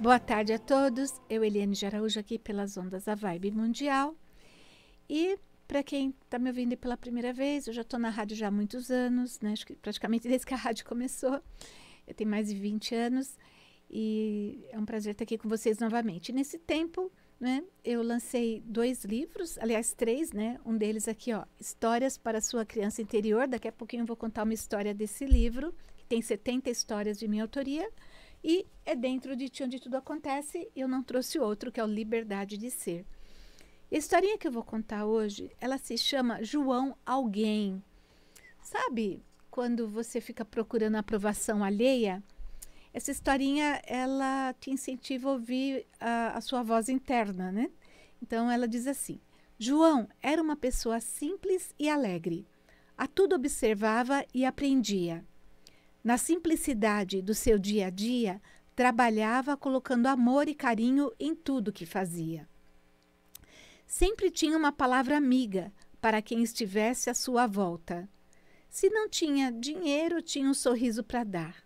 Boa tarde a todos. Eu, Eliane de Araújo, aqui pelas ondas da Vibe Mundial. E para quem está me ouvindo pela primeira vez, eu já estou na rádio já há muitos anos, né? Acho que praticamente desde que a rádio começou. Eu tenho mais de 20 anos e é um prazer estar aqui com vocês novamente. E nesse tempo, né, eu lancei dois livros, aliás, três, né? Um deles aqui, ó, Histórias para a Sua Criança Interior. Daqui a pouquinho eu vou contar uma história desse livro, que tem 70 histórias de minha autoria. E é dentro de ti onde tudo acontece. E Eu não trouxe outro, que é o Liberdade de Ser. A historinha que eu vou contar hoje, ela se chama João Alguém. Sabe quando você fica procurando a aprovação alheia? Essa historinha, ela te incentiva a ouvir a, a sua voz interna, né? Então, ela diz assim, João era uma pessoa simples e alegre. A tudo observava e aprendia. Na simplicidade do seu dia a dia, trabalhava colocando amor e carinho em tudo que fazia. Sempre tinha uma palavra amiga para quem estivesse à sua volta. Se não tinha dinheiro, tinha um sorriso para dar.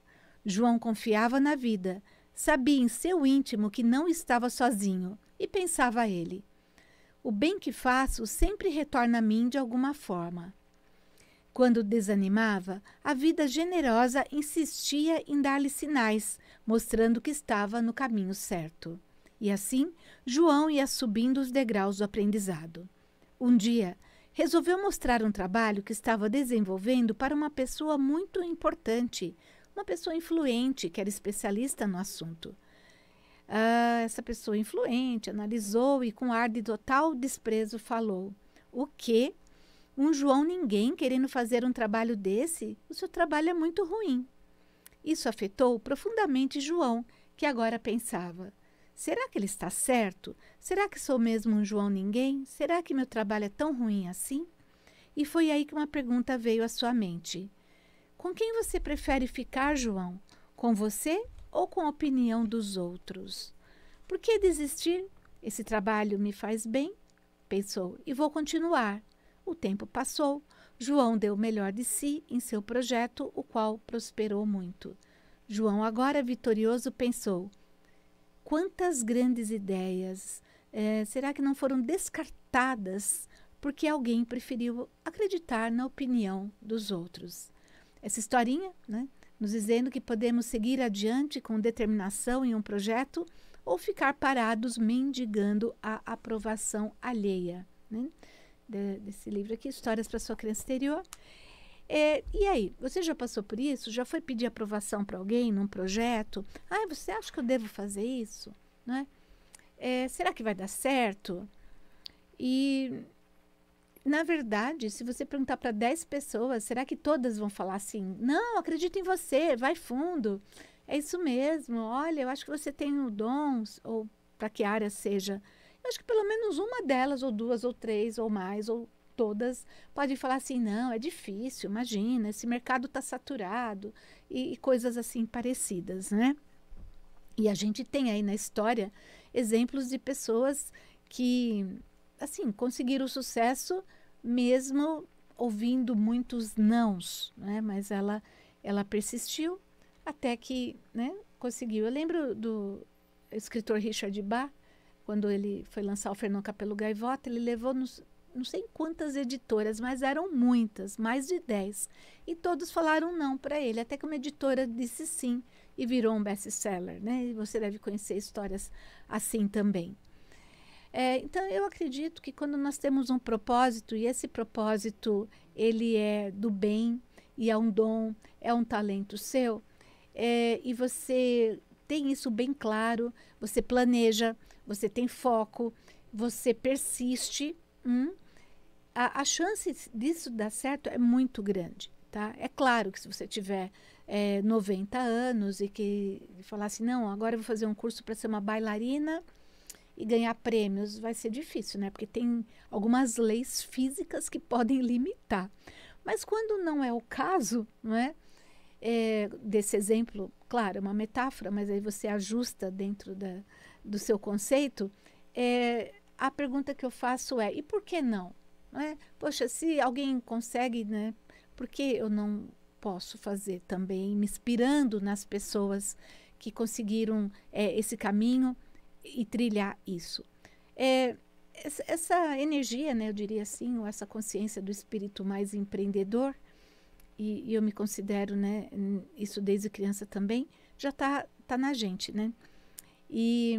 João confiava na vida, sabia em seu íntimo que não estava sozinho e pensava a ele: O bem que faço sempre retorna a mim de alguma forma. Quando desanimava, a vida generosa insistia em dar-lhe sinais, mostrando que estava no caminho certo. E assim, João ia subindo os degraus do aprendizado. Um dia, resolveu mostrar um trabalho que estava desenvolvendo para uma pessoa muito importante, uma pessoa influente que era especialista no assunto. Ah, essa pessoa influente analisou e, com ar de total desprezo, falou: O que um João ninguém querendo fazer um trabalho desse, o seu trabalho é muito ruim. Isso afetou profundamente João, que agora pensava: será que ele está certo? Será que sou mesmo um João ninguém? Será que meu trabalho é tão ruim assim? E foi aí que uma pergunta veio à sua mente: Com quem você prefere ficar, João? Com você ou com a opinião dos outros? Por que desistir? Esse trabalho me faz bem, pensou, e vou continuar. O tempo passou, João deu o melhor de si em seu projeto, o qual prosperou muito. João, agora vitorioso, pensou: quantas grandes ideias eh, será que não foram descartadas porque alguém preferiu acreditar na opinião dos outros? Essa historinha, né, nos dizendo que podemos seguir adiante com determinação em um projeto ou ficar parados mendigando a aprovação alheia. Né? de, desse livro aqui, Histórias para Sua Criança Exterior. É, e aí, você já passou por isso? Já foi pedir aprovação para alguém num projeto? Ah, você acha que eu devo fazer isso? Não é? é? será que vai dar certo? E, na verdade, se você perguntar para 10 pessoas, será que todas vão falar assim? Não, acredito em você, vai fundo. É isso mesmo, olha, eu acho que você tem o dom, ou para que área seja acho que pelo menos uma delas, ou duas, ou três, ou mais, ou todas, pode falar assim: não, é difícil, imagina, esse mercado está saturado, e, e coisas assim parecidas, né? E a gente tem aí na história exemplos de pessoas que, assim, conseguiram sucesso mesmo ouvindo muitos nãos, né? Mas ela, ela persistiu até que, né, conseguiu. Eu lembro do escritor Richard Bach, quando ele foi lançar o Fernão Capelo Gaivota, ele levou nos, não sei quantas editoras, mas eram muitas, mais de 10. E todos falaram não para ele, até que uma editora disse sim e virou um best-seller. Né? E você deve conhecer histórias assim também. É, então, eu acredito que quando nós temos um propósito, e esse propósito ele é do bem, e é um dom, é um talento seu, é, e você tem isso bem claro, você planeja, você tem foco, você persiste, hum, a, a chance disso dar certo é muito grande. Tá? É claro que se você tiver é, 90 anos e que falar assim, não, agora eu vou fazer um curso para ser uma bailarina e ganhar prêmios, vai ser difícil, né? Porque tem algumas leis físicas que podem limitar. Mas quando não é o caso, não é? é desse exemplo claro, é uma metáfora, mas aí você ajusta dentro da, do seu conceito, é, a pergunta que eu faço é: e por que não? não é? Poxa, se alguém consegue, né, por que eu não posso fazer também, me inspirando nas pessoas que conseguiram é, esse caminho e trilhar isso? É, essa energia, né, eu diria assim, ou essa consciência do espírito mais empreendedor, e, eu me considero, né, isso desde criança também, já está tá na gente, né? E,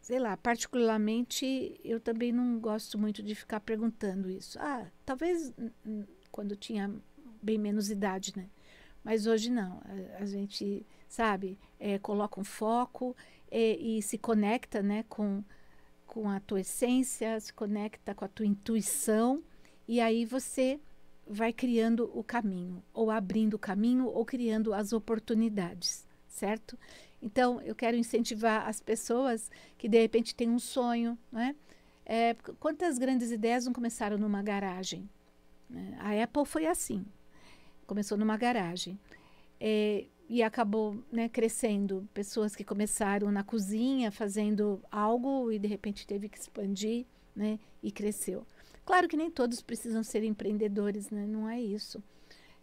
sei lá, particularmente eu também não gosto muito de ficar perguntando isso. Ah, talvez quando tinha bem menos idade, né? Mas hoje não. A, a gente, sabe, é, coloca um foco é, e se conecta, né, com, com a tua essência, se conecta com a tua intuição e aí você vai criando o caminho, ou abrindo o caminho, ou criando as oportunidades, certo? Então, eu quero incentivar as pessoas que de repente têm um sonho, né? É, quantas grandes ideias não começaram numa garagem? Né? A Apple foi assim, começou numa garagem é, e acabou né, crescendo. Pessoas que começaram na cozinha fazendo algo e de repente teve que expandir né, e cresceu. Claro que nem todos precisam ser empreendedores, né? Não é isso.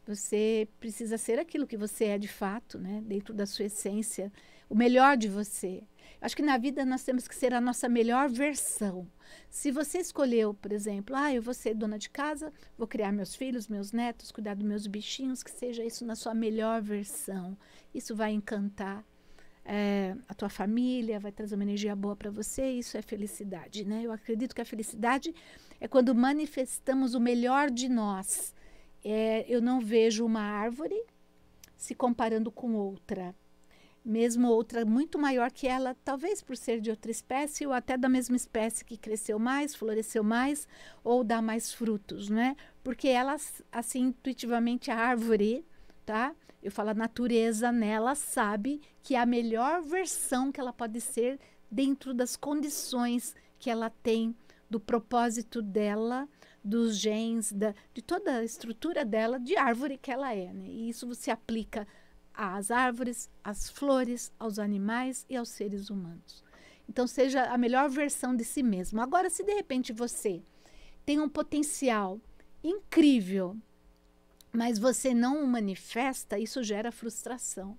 Você precisa ser aquilo que você é de fato, né? Dentro da sua essência, o melhor de você. Acho que na vida nós temos que ser a nossa melhor versão. Se você escolheu, por exemplo, ah, eu vou ser dona de casa, vou criar meus filhos, meus netos, cuidar dos meus bichinhos, que seja isso na sua melhor versão. Isso vai encantar é, a tua família, vai trazer uma energia boa para você. Isso é felicidade, né? Eu acredito que a felicidade é quando manifestamos o melhor de nós. É, eu não vejo uma árvore se comparando com outra, mesmo outra muito maior que ela, talvez por ser de outra espécie ou até da mesma espécie que cresceu mais, floresceu mais ou dá mais frutos, né? Porque ela, assim, intuitivamente, a árvore, tá? Eu falo a natureza nela sabe que é a melhor versão que ela pode ser dentro das condições que ela tem do propósito dela, dos genes, da, de toda a estrutura dela, de árvore que ela é. Né? E isso se aplica às árvores, às flores, aos animais e aos seres humanos. Então, seja a melhor versão de si mesmo. Agora, se de repente você tem um potencial incrível, mas você não o manifesta, isso gera frustração,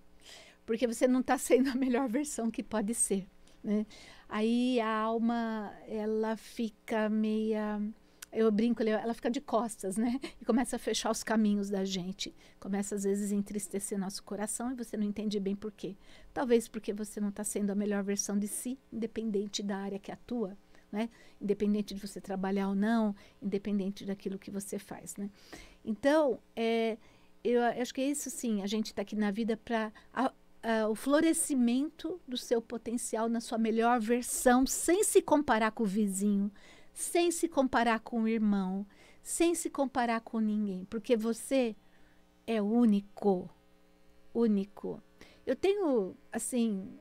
porque você não está sendo a melhor versão que pode ser. Né? Aí a alma, ela fica meia eu brinco, ela fica de costas, né? E começa a fechar os caminhos da gente. Começa, às vezes, a entristecer nosso coração e você não entende bem por quê. Talvez porque você não está sendo a melhor versão de si, independente da área que atua, né? Independente de você trabalhar ou não, independente daquilo que você faz, né? Então, é, eu, eu acho que é isso, sim. A gente está aqui na vida para uh, o florescimento do seu potencial na sua melhor versão, sem se comparar com o vizinho, sem se comparar com o irmão, sem se comparar com ninguém, porque você é único, único. Eu tenho, assim,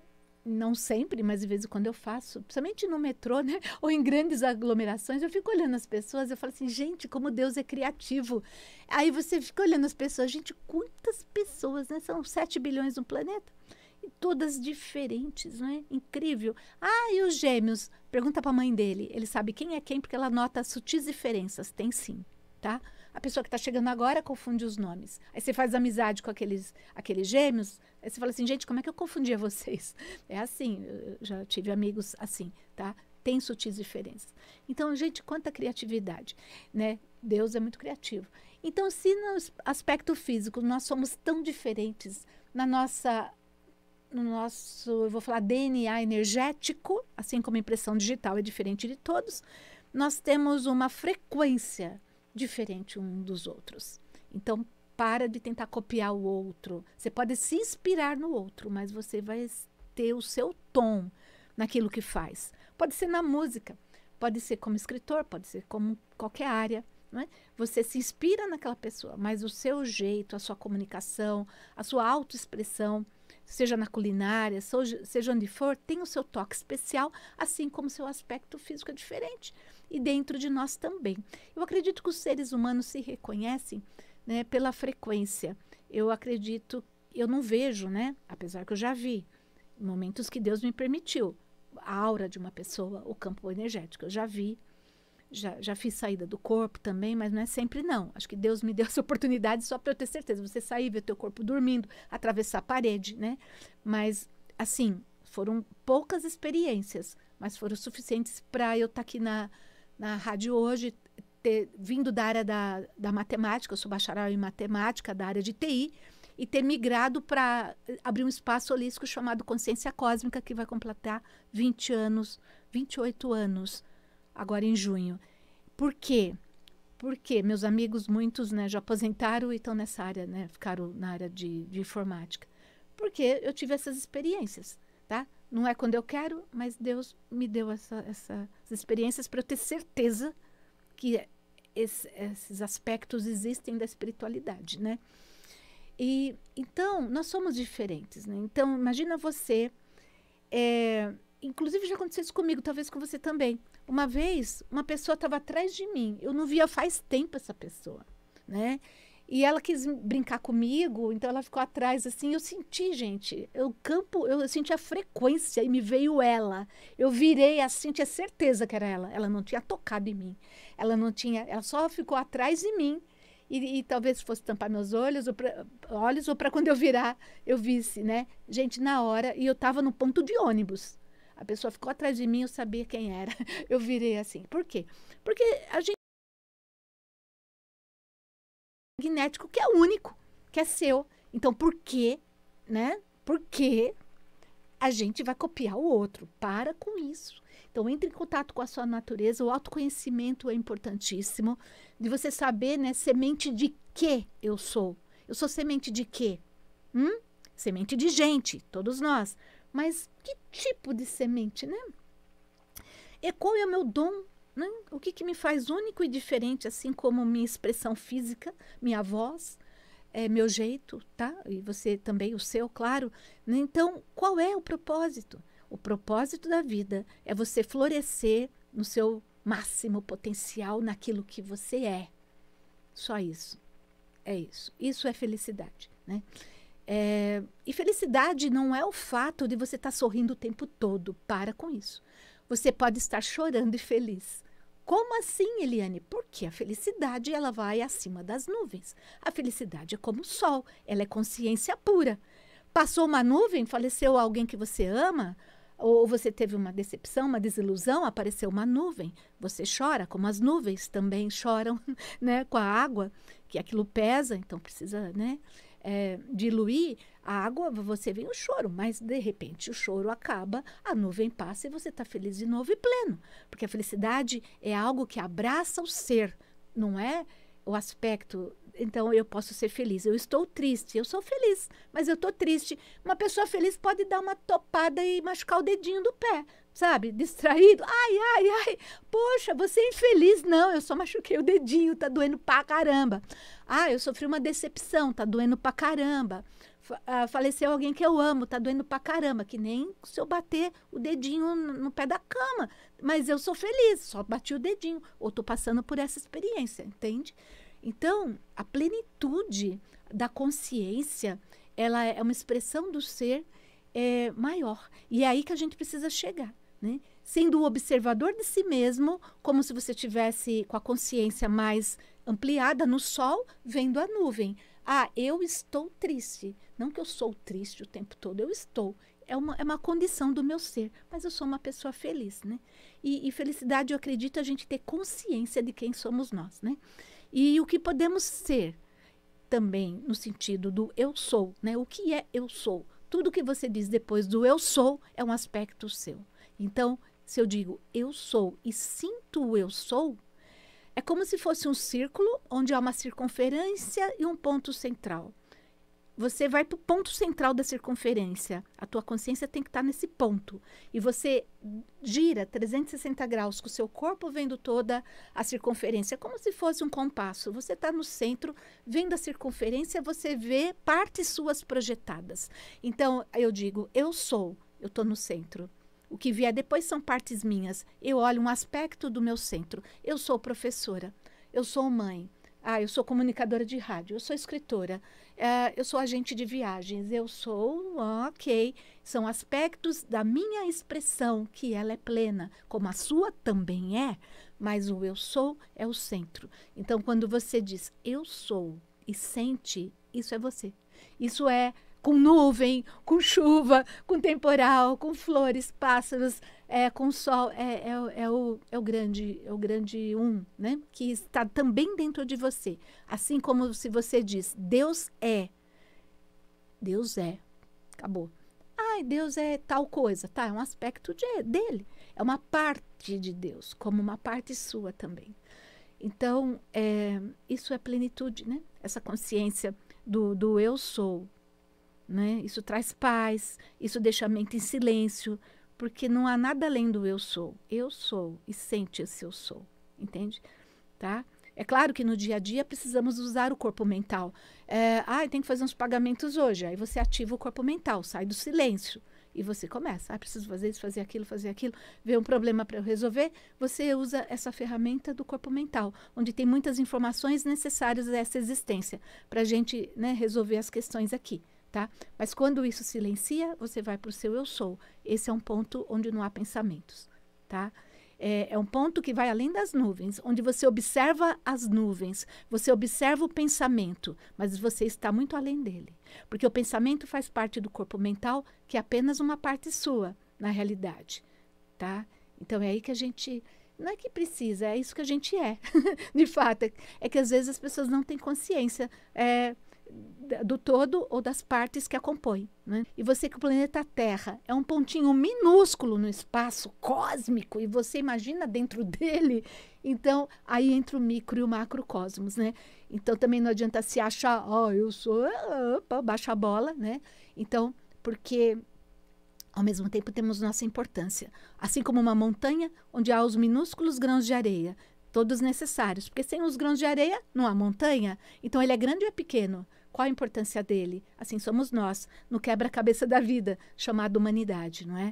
não sempre, mas de vez em quando eu faço, principalmente no metrô, né? Ou em grandes aglomerações, eu fico olhando as pessoas, eu falo assim, gente, como Deus é criativo. Aí você fica olhando as pessoas, gente, quantas pessoas, né? São 7 bilhões no planeta. E todas diferentes, não é? Incrível. Ah, e os gêmeos? Pergunta para a mãe dele. Ele sabe quem é quem, porque ela nota sutis diferenças. Tem sim, tá? A pessoa que está chegando agora confunde os nomes. Aí você faz amizade com aqueles, aqueles gêmeos, aí você fala assim, gente, como é que eu confundia vocês? É assim, eu já tive amigos assim, tá? Tem sutis diferenças. Então, gente, quanta criatividade, né? Deus é muito criativo. Então, se no aspecto físico nós somos tão diferentes na nossa no nosso, eu vou falar DNA energético, assim como impressão digital é diferente de todos, nós temos uma frequência diferente um dos outros. Então, para de tentar copiar o outro. Você pode se inspirar no outro, mas você vai ter o seu tom naquilo que faz. Pode ser na música, pode ser como escritor, pode ser como qualquer área. É? Você se inspira naquela pessoa, mas o seu jeito, a sua comunicação, a sua autoexpressão, seja na culinária, seja onde for, tem o seu toque especial, assim como seu aspecto físico é diferente. E dentro de nós também. Eu acredito que os seres humanos se reconhecem né, pela frequência. Eu acredito, eu não vejo, né, apesar que eu já vi, momentos que Deus me permitiu, a aura de uma pessoa, o campo energético, eu já vi já, já fiz saída do corpo também, mas não é sempre não. Acho que Deus me deu essa oportunidade só para eu ter certeza. Você sair, ver teu corpo dormindo, atravessar a parede, né? Mas, assim, foram poucas experiências, mas foram suficientes para eu estar tá aqui na, na rádio hoje, ter vindo da área da, da matemática, eu sou bacharel em matemática, da área de TI, e ter migrado para abrir um espaço holístico chamado Consciência Cósmica, que vai completar 20 anos, 28 anos agora em junho. Por quê? Porque meus amigos, muitos né, já aposentaram e estão nessa área, né, ficaram na área de, de informática. Porque eu tive essas experiências, tá? Não é quando eu quero, mas Deus me deu essa, essa, essas experiências para eu ter certeza que esse, esses aspectos existem da espiritualidade, né? E então nós somos diferentes, né? Então imagina você, é, inclusive já aconteceu isso comigo, talvez com você também. Uma vez, uma pessoa estava atrás de mim. Eu não via faz tempo essa pessoa, né? E ela quis brincar comigo, então ela ficou atrás assim. Eu senti, gente, o campo, eu senti a frequência e me veio ela. Eu virei assim, tinha certeza que era ela. Ela não tinha tocado em mim. Ela não tinha, ela só ficou atrás de mim. E, e, talvez fosse tampar meus olhos ou pra, olhos ou para quando eu virar eu visse, né? Gente, na hora e eu estava no ponto de ônibus. A pessoa ficou atrás de mim, eu sabia quem era. Eu virei assim. Por quê? Porque a gente é magnético que é único, que é seu. Então, por quê, né? Por quê a gente vai copiar o outro? Para com isso. Então, entre em contato com a sua natureza. O autoconhecimento é importantíssimo. De você saber, né? Semente de que eu sou. Eu sou semente de quê? Hum? Semente de gente, todos nós. Mas que tipo de semente, né? E é qual é o meu dom? Né? O que, que me faz único e diferente, assim como minha expressão física, minha voz, é, meu jeito, tá? E você também, o seu, claro. Né? Então, qual é o propósito? O propósito da vida é você florescer no seu máximo potencial naquilo que você é. Só isso. É isso. Isso é felicidade, né? É, e felicidade não é o fato de você estar tá sorrindo o tempo todo. Para com isso. Você pode estar chorando e feliz. Como assim, Eliane? Porque a felicidade ela vai acima das nuvens. A felicidade é como o sol, ela é consciência pura. Passou uma nuvem, faleceu alguém que você ama, ou você teve uma decepção, uma desilusão, apareceu uma nuvem, você chora, como as nuvens também choram, né, com a água, que aquilo pesa, então precisa, né? é, diluir a água, você vem o choro, mas de repente o choro acaba, a nuvem passa e você está feliz de novo e pleno. Porque a felicidade é algo que abraça o ser, não é o aspecto. Então eu posso ser feliz. Eu estou triste, eu sou feliz, mas eu estou triste. Uma pessoa feliz pode dar uma topada e machucar o dedinho do pé, sabe, distraído. Ai, ai, ai, poxa, você é infeliz. Não, eu só machuquei o dedinho, tá doendo pra caramba. Ah, eu sofri uma decepção, tá doendo pra caramba. Ah, faleceu alguém que eu amo, tá doendo pra caramba, que nem se eu bater o dedinho no, no pé da cama. Mas eu sou feliz, só bati o dedinho, ou tô passando por essa experiência, entende? Então, a plenitude da consciência, ela é uma expressão do ser é, maior. E é aí que a gente precisa chegar. Né? Sendo o observador de si mesmo, como se você tivesse com a consciência mais ampliada no sol, vendo a nuvem. Ah, eu estou triste. Não que eu sou triste o tempo todo, eu estou. É uma, é uma condição do meu ser, mas eu sou uma pessoa feliz, né? E, e felicidade, eu acredito, é a gente ter consciência de quem somos nós, né? E o que podemos ser também no sentido do eu sou, né? O que é eu sou? Tudo que você diz depois do eu sou é um aspecto seu. Então, se eu digo eu sou e sinto eu sou, é como se fosse um círculo onde há uma circunferência e um ponto central. Você vai para o ponto central da circunferência. A tua consciência tem que estar tá nesse ponto. E você gira 360 graus com o seu corpo vendo toda a circunferência, como se fosse um compasso. Você está no centro, vendo a circunferência, você vê partes suas projetadas. Então, eu digo, eu sou, eu estou no centro. O que vier depois são partes minhas. Eu olho um aspecto do meu centro. Eu sou professora, eu sou mãe, ah, eu sou comunicadora de rádio, eu sou escritora, ah, eu sou agente de viagens, eu sou, ok. São aspectos da minha expressão, que ela é plena, como a sua também é, mas o eu sou é o centro. Então, quando você diz eu sou e sente, isso é você. Isso é com nuvem, com chuva, com temporal, com flores, pássaros, é, com sol. É, é, é, o, é, o grande, é o grande um, né? Que está também dentro de você. Assim como se você diz, Deus é. Deus é. Acabou. Ai, Deus é tal coisa. Tá, é um aspecto de, dele. É uma parte de Deus, como uma parte sua também. Então, é, isso é plenitude, né? Essa consciência do, do eu sou, né? Isso traz paz, isso deixa a mente em silêncio, porque não há nada além do eu sou. Eu sou e sente esse eu sou, entende? Tá? É claro que no dia a dia precisamos usar o corpo mental. É, ah, tem que fazer uns pagamentos hoje. Aí você ativa o corpo mental, sai do silêncio e você começa. Ah, preciso fazer isso, fazer aquilo, fazer aquilo. Vê um problema para eu resolver. Você usa essa ferramenta do corpo mental, onde tem muitas informações necessárias a essa existência para a gente né, resolver as questões aqui tá? Mas quando isso silencia, você vai para o seu eu sou. Esse é um ponto onde não há pensamentos, tá? É, é, um ponto que vai além das nuvens, onde você observa as nuvens, você observa o pensamento, mas você está muito além dele. Porque o pensamento faz parte do corpo mental, que é apenas uma parte sua, na realidade, tá? Então é aí que a gente. Não é que precisa, é isso que a gente é, de fato. É, é que às vezes as pessoas não têm consciência. É, do todo ou das partes que a compõem. Né? E você que o planeta Terra é um pontinho minúsculo no espaço cósmico e você imagina dentro dele, então aí entra o micro e o macrocosmos, né? Então também não adianta se achar, ó, oh, ah, eu sou, ah, opa, baixa a bola, né? Então, porque ao mesmo tempo temos nossa importância, assim como uma montanha onde há os minúsculos grãos de areia, todos necessários, porque sem os grãos de areia não há montanha. Então ele é grande ou é pequeno? Qual a importância dele? Assim somos nós, no quebra-cabeça da vida, chamado humanidade, não é?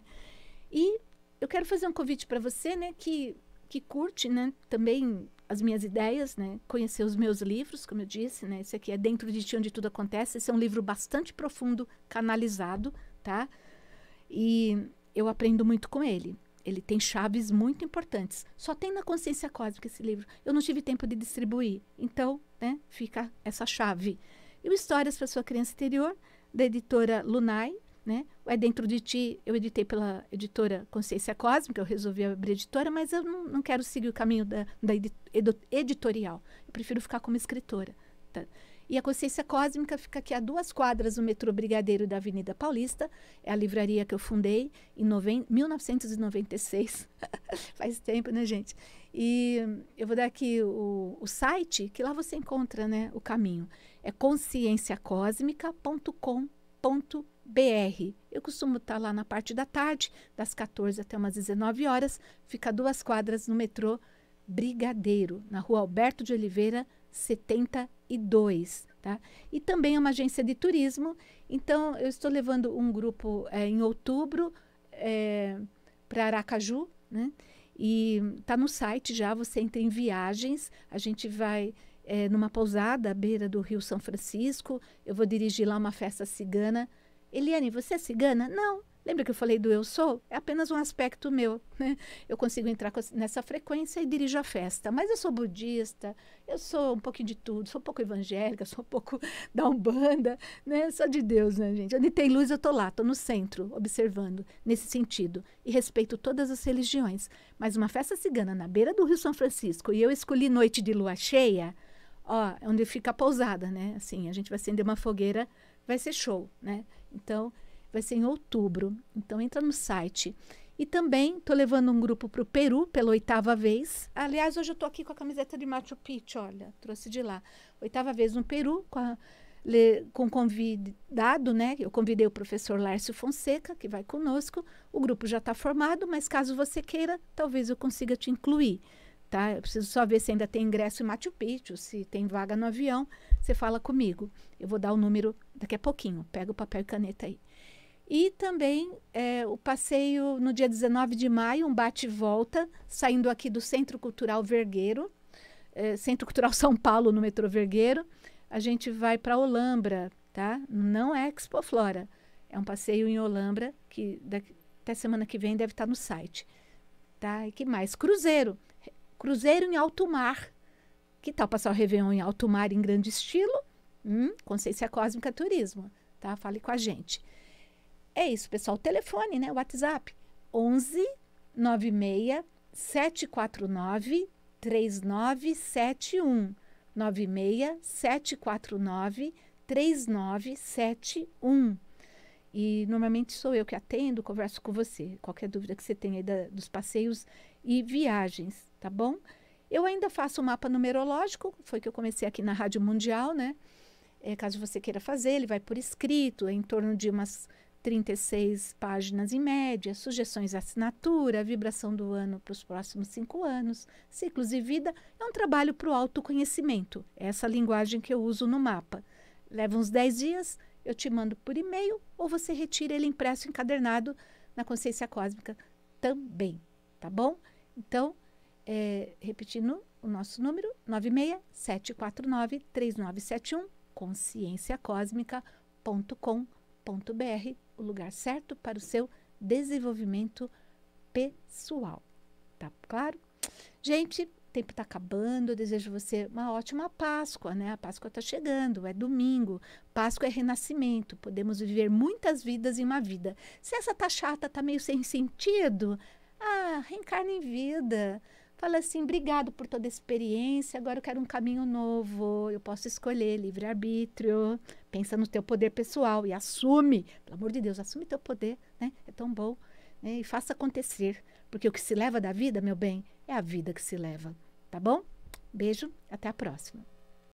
E eu quero fazer um convite para você, né, que que curte, né, também as minhas ideias, né, conhecer os meus livros, como eu disse, né, esse aqui é Dentro de Ti Onde Tudo Acontece, esse é um livro bastante profundo, canalizado, tá? E eu aprendo muito com ele. Ele tem chaves muito importantes. Só tem na consciência cósmica esse livro. Eu não tive tempo de distribuir. Então, né, fica essa chave. E o Histórias para Sua Criança Interior, da editora Lunai, né? O É Dentro de Ti, eu editei pela editora Consciência Cósmica, eu resolvi abrir editora, mas eu não, não quero seguir o caminho da, da editorial. Eu prefiro ficar como escritora. Tá? E a Consciência Cósmica fica aqui a duas quadras do metrô Brigadeiro da Avenida Paulista. É a livraria que eu fundei em 1996. Faz tempo, né, gente? E eu vou dar aqui o, o site, que lá você encontra né, o caminho. É conscienciacosmica.com.br. Eu costumo estar tá lá na parte da tarde, das 14 até umas 19 horas. Fica duas quadras no metrô Brigadeiro, na rua Alberto de Oliveira, 72. Tá? E também é uma agência de turismo. Então, eu estou levando um grupo é, em outubro é, eh, para Aracaju. Né? E está no site já, você entra em viagens, a gente vai é, numa pousada à beira do Rio São Francisco, eu vou dirigir lá uma festa cigana. Eliane, você é cigana? Não. Lembra que eu falei do eu sou? É apenas um aspecto meu. Né? Eu consigo entrar nessa frequência e dirijo a festa. Mas eu sou budista, eu sou um pouquinho de tudo, sou um pouco evangélica, sou um pouco da Umbanda, né? Só de Deus, né, gente? Onde tem luz, eu tô lá, tô no centro, observando, nesse sentido. E respeito todas as religiões. Mas uma festa cigana na beira do Rio São Francisco e eu escolhi noite de lua cheia, ó, é onde fica a pousada, né? Assim, a gente vai acender uma fogueira, vai ser show, né? Então, vai ser em outubro. Então entra no site. E também estou levando um grupo para o Peru pela oitava vez. Aliás, hoje eu estou aqui com a camiseta de Machu Picchu, olha, trouxe de lá. Oitava vez no Peru, com, a, com convidado, né? Eu convidei o professor Lárcio Fonseca, que vai conosco. O grupo já está formado, mas caso você queira, talvez eu consiga te incluir. Tá? Eu preciso só ver se ainda tem ingresso em Machu Picchu, se tem vaga no avião. Você fala comigo. Eu vou dar o número daqui a pouquinho. Pega o papel e caneta aí. E também é, o passeio no dia 19 de maio, um bate-volta, saindo aqui do Centro Cultural Vergueiro, é, Centro Cultural São Paulo, no metrô Vergueiro. A gente vai para Olambra, tá? Não é Expo Flora, é um passeio em Olambra, que daqui, até semana que vem deve estar tá no site. Tá? E que mais? Cruzeiro. Cruzeiro em alto mar. Que tal passar o Réveillon em alto mar em grande estilo? Hum, Consciência Cósmica Turismo, tá? Fale com a gente. É isso, pessoal. Telefone, né? WhatsApp. 11 96 749 3971. 96 749 3971. E normalmente sou eu que atendo, converso com você. Qualquer dúvida que você tenha aí da, dos passeios e viagens, tá bom? Eu ainda faço o um mapa numerológico, foi que eu comecei aqui na Rádio Mundial, né? É, caso você queira fazer, ele vai por escrito, é em torno de umas 36 páginas em média, sugestões de assinatura, vibração do ano para os próximos cinco anos, ciclos de vida. É um trabalho para o autoconhecimento, é essa linguagem que eu uso no mapa. Leva uns 10 dias, eu te mando por e-mail ou você retira ele impresso, encadernado na consciência cósmica também, tá bom? Então, é, repetindo o nosso número, 96749-3971, conscienciacósmica.com.br br o lugar certo para o seu desenvolvimento pessoal. Tá claro? Gente, o tempo está acabando. Eu desejo você uma ótima Páscoa, né? A Páscoa está chegando, é domingo. Páscoa é renascimento. Podemos viver muitas vidas em uma vida. Se essa tá chata, tá meio sem sentido, ah, reencarna em vida. Fala assim, obrigado por toda a experiência, agora eu quero um caminho novo, eu posso escolher, livre-arbítrio, pensa no teu poder pessoal e assume, pelo amor de Deus, assume teu poder, né? É tão bom. Né? E faça acontecer, porque o que se leva da vida, meu bem, é a vida que se leva, tá bom? Beijo, até a próxima.